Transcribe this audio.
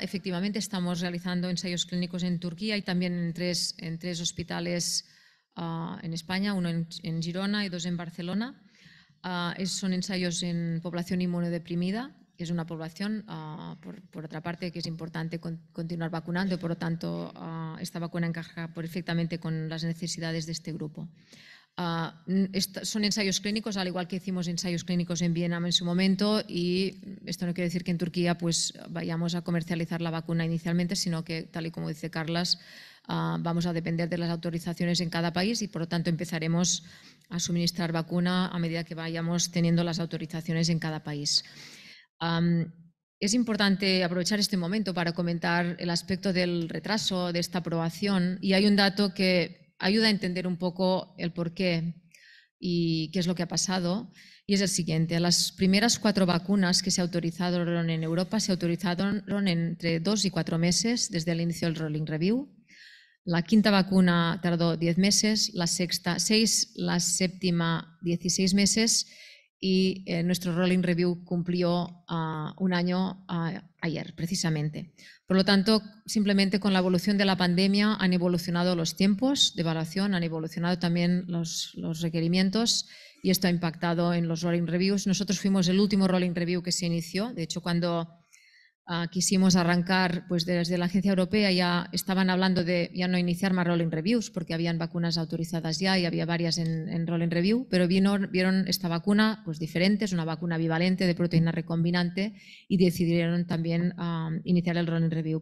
Efectivamente, estamos realizando ensayos clínicos en Turquía y también en tres, en tres hospitales ah, en España, uno en, Girona y dos en Barcelona. Ah, son ensayos en población inmunodeprimida. Es una población, ah, por, otra parte, que es importante continuar vacunando, por lo tanto, esta vacuna encaja perfectamente con las necesidades de este grupo. Ah, son ensayos clínicos, al igual que hicimos ensayos clínicos en Viena en su momento, y esto no quiere decir que en Turquía pues, vayamos a comercializar la vacuna inicialmente, sino que, tal y como dice Carlas, ah, vamos a depender de las autorizaciones en cada país y, por lo tanto, empezaremos a suministrar vacuna a medida que vayamos teniendo las autorizaciones en cada país. es importante aprovechar este momento para comentar el aspecto del retraso de esta aprobación y hay un dato que ayuda a entender un poco el porqué y qué es lo que ha pasado. Y es el siguiente, las primeras cuatro vacunas que se autorizaron en Europa se autorizaron entre dos y cuatro meses desde el inicio del Rolling Review. La quinta vacuna tardó diez meses, la sexta seis, la séptima dieciséis meses y eh, nuestro Rolling Review cumplió ah, un año ah, ayer, precisamente. Por lo tanto, simplemente con la evolución de la pandemia han evolucionado los tiempos de evaluación, han evolucionado también los requerimientos y esto ha impactado en los Rolling Reviews. Nosotros fuimos el último Rolling Review que se inició. De hecho, cuando Ah, quisimos arrancar pues desde la agencia europea ya estaban hablando de ya no iniciar más rolling reviews porque habían vacunas autorizadas ya y había varias en, en rolling review pero vieron esta vacuna pues diferente es una vacuna bivalente de proteína recombinante y decidieron también ah, iniciar el rolling review